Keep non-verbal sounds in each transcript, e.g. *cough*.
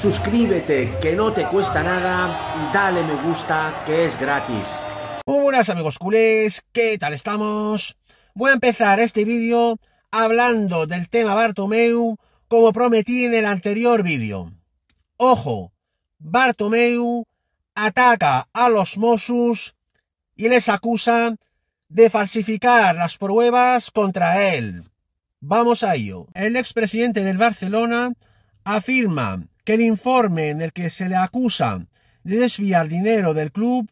suscríbete que no te cuesta nada y dale me gusta que es gratis. Hola amigos culés, ¿qué tal estamos? Voy a empezar este vídeo hablando del tema Bartomeu como prometí en el anterior vídeo. Ojo, Bartomeu ataca a los Mossus y les acusa de falsificar las pruebas contra él. Vamos a ello. El expresidente del Barcelona afirma el informe en el que se le acusa de desviar dinero del club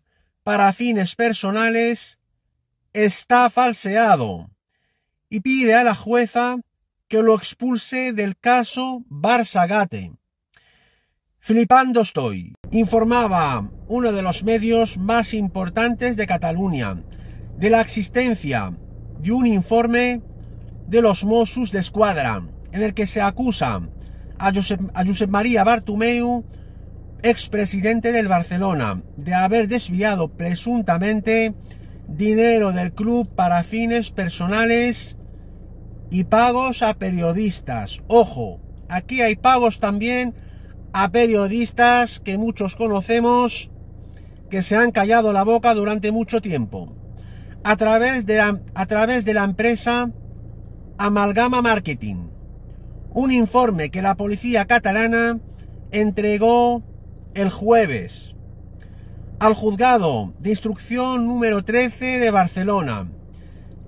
para fines personales está falseado y pide a la jueza que lo expulse del caso Barzagate. Flipando estoy, informaba uno de los medios más importantes de Cataluña de la existencia de un informe de los Mossos de Escuadra en el que se acusa a Josep, María Bartumeu, expresidente del Barcelona, de haber desviado presuntamente dinero del club para fines personales y pagos a periodistas. Ojo, aquí hay pagos también a periodistas que muchos conocemos que se han callado la boca durante mucho tiempo. A través de la, a través de la empresa Amalgama Marketing un informe que la policía catalana entregó el jueves al juzgado de instrucción número 13 de Barcelona,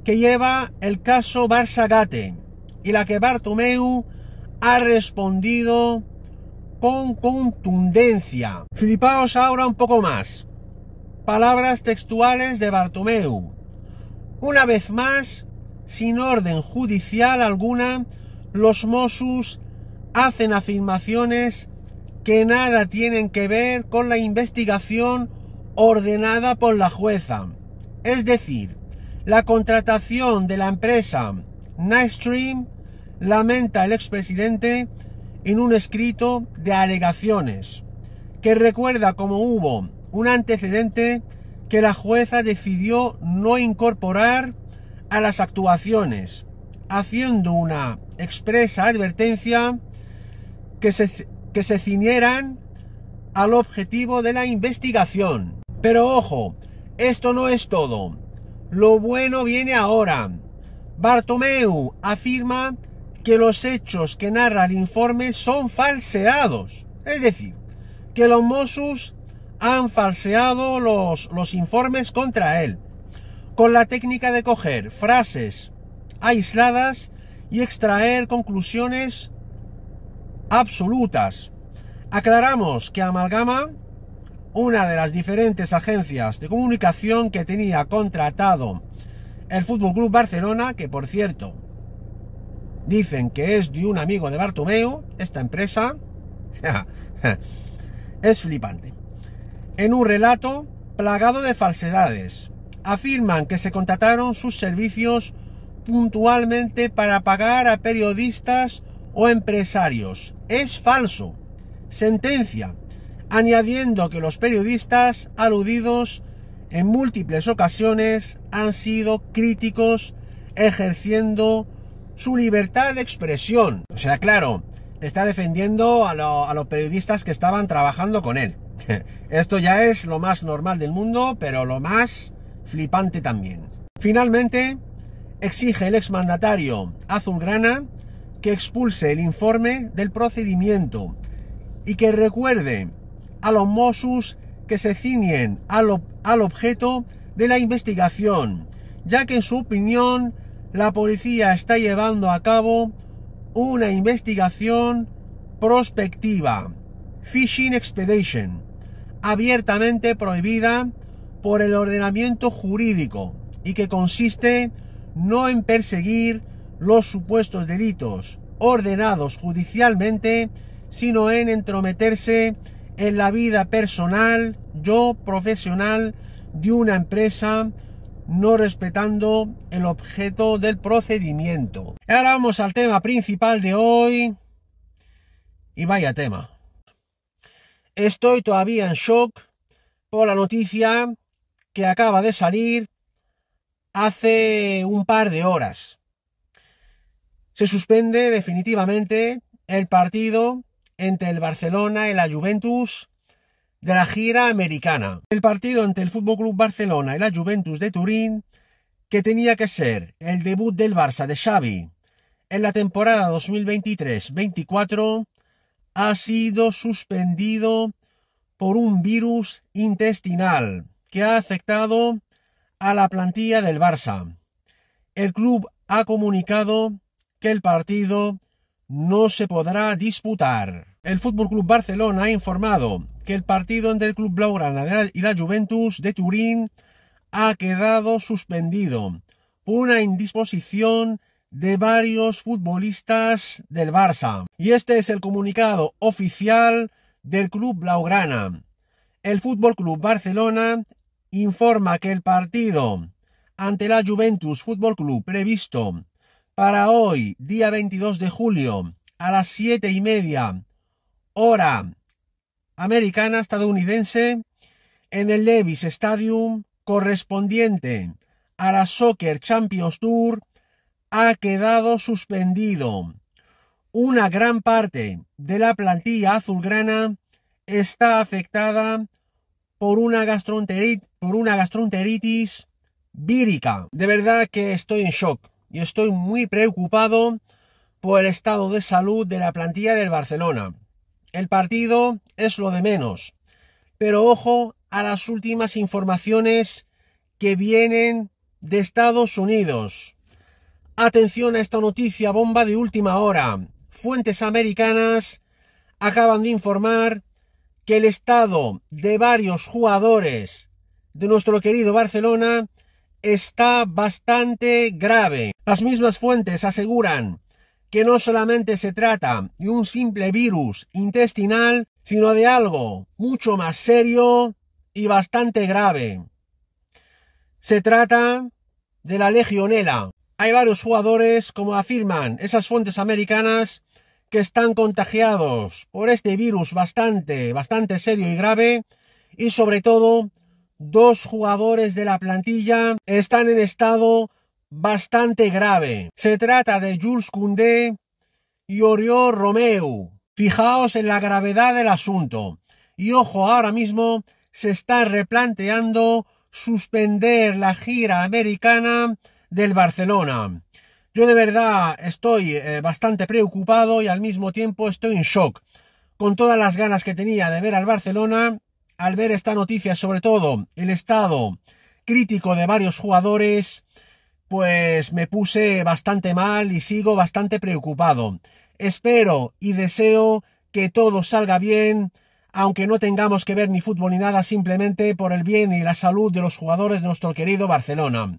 que lleva el caso Barça-Gate y la que Bartomeu ha respondido con contundencia. Flipaos ahora un poco más. Palabras textuales de Bartomeu. Una vez más, sin orden judicial alguna, los Mossus hacen afirmaciones que nada tienen que ver con la investigación ordenada por la jueza. Es decir, la contratación de la empresa Nightstream lamenta el expresidente en un escrito de alegaciones que recuerda como hubo un antecedente que la jueza decidió no incorporar a las actuaciones, haciendo una expresa advertencia que se, que se ciñeran al objetivo de la investigación. Pero ojo, esto no es todo. Lo bueno viene ahora. Bartomeu afirma que los hechos que narra el informe son falseados. Es decir, que los Mossos han falseado los, los informes contra él, con la técnica de coger frases aisladas y extraer conclusiones absolutas. Aclaramos que Amalgama, una de las diferentes agencias de comunicación que tenía contratado el Fútbol Club Barcelona, que por cierto dicen que es de un amigo de Bartomeo, esta empresa, *laughs* es flipante. En un relato plagado de falsedades, afirman que se contrataron sus servicios puntualmente para pagar a periodistas o empresarios. Es falso. Sentencia, añadiendo que los periodistas aludidos en múltiples ocasiones han sido críticos ejerciendo su libertad de expresión. O sea, claro, está defendiendo a, los periodistas que estaban trabajando con él. *laughs* Esto ya es lo más normal del mundo, pero lo más flipante también. Finalmente, exige el exmandatario azulgrana que expulse el informe del procedimiento y que recuerde a los Mossos que se ciñen al, al objeto de la investigación, ya que en su opinión la policía está llevando a cabo una investigación prospectiva, Fishing Expedition, abiertamente prohibida por el ordenamiento jurídico y que consiste no en perseguir los supuestos delitos ordenados judicialmente, sino en entrometerse en la vida personal, yo profesional de una empresa, no respetando el objeto del procedimiento. ahora vamos al tema principal de hoy. Y vaya tema. Estoy todavía en shock por la noticia que acaba de salir hace un par de horas. Se suspende definitivamente el partido entre el Barcelona y la Juventus de la gira americana. El partido entre el Fútbol Club Barcelona y la Juventus de Turín, que tenía que ser el debut del Barça de Xavi en la temporada 2023-24, ha sido suspendido por un virus intestinal que ha afectado a la plantilla del Barça. El club ha comunicado que el partido no se podrá disputar. El FC Club Barcelona ha informado que el partido entre el club blaugrana y la Juventus de Turín ha quedado suspendido por una indisposición de varios futbolistas del Barça. Y este es el comunicado oficial del club blaugrana. El Fútbol Club Barcelona informa que el partido ante la Juventus Fútbol Club previsto para hoy, día 22 de julio, a las 7 y media, hora americana estadounidense, en el Levis Stadium correspondiente a la Soccer Champions Tour, ha quedado suspendido. Una gran parte de la plantilla azulgrana está afectada por una gastroenteritis, por vírica. De verdad que estoy en shock y estoy muy preocupado por el estado de salud de la plantilla del Barcelona. El partido es lo de menos. Pero ojo a las últimas informaciones que vienen de Estados Unidos. Atención a esta noticia bomba de última hora. Fuentes americanas acaban de informar el estado de varios jugadores de nuestro querido Barcelona está bastante grave. Las mismas fuentes aseguran que no solamente se trata de un simple virus intestinal, sino de algo mucho más serio y bastante grave. Se trata de la legionela. Hay varios jugadores, como afirman esas fuentes americanas, que están contagiados por este virus bastante, bastante serio y grave. Y sobre todo, dos jugadores de la plantilla están en estado bastante grave. Se trata de Jules Koundé y Oriol Romeu. Fijaos en la gravedad del asunto. Y ojo, ahora mismo se está replanteando suspender la gira americana del Barcelona. Yo de verdad estoy eh, bastante preocupado y al mismo tiempo estoy en shock. Con todas las ganas que tenía de ver al Barcelona, al ver esta noticia, sobre todo el estado crítico de varios jugadores, pues me puse bastante mal y sigo bastante preocupado. Espero y deseo que todo salga bien, aunque no tengamos que ver ni fútbol ni nada, simplemente por el bien y la salud de los jugadores de nuestro querido Barcelona.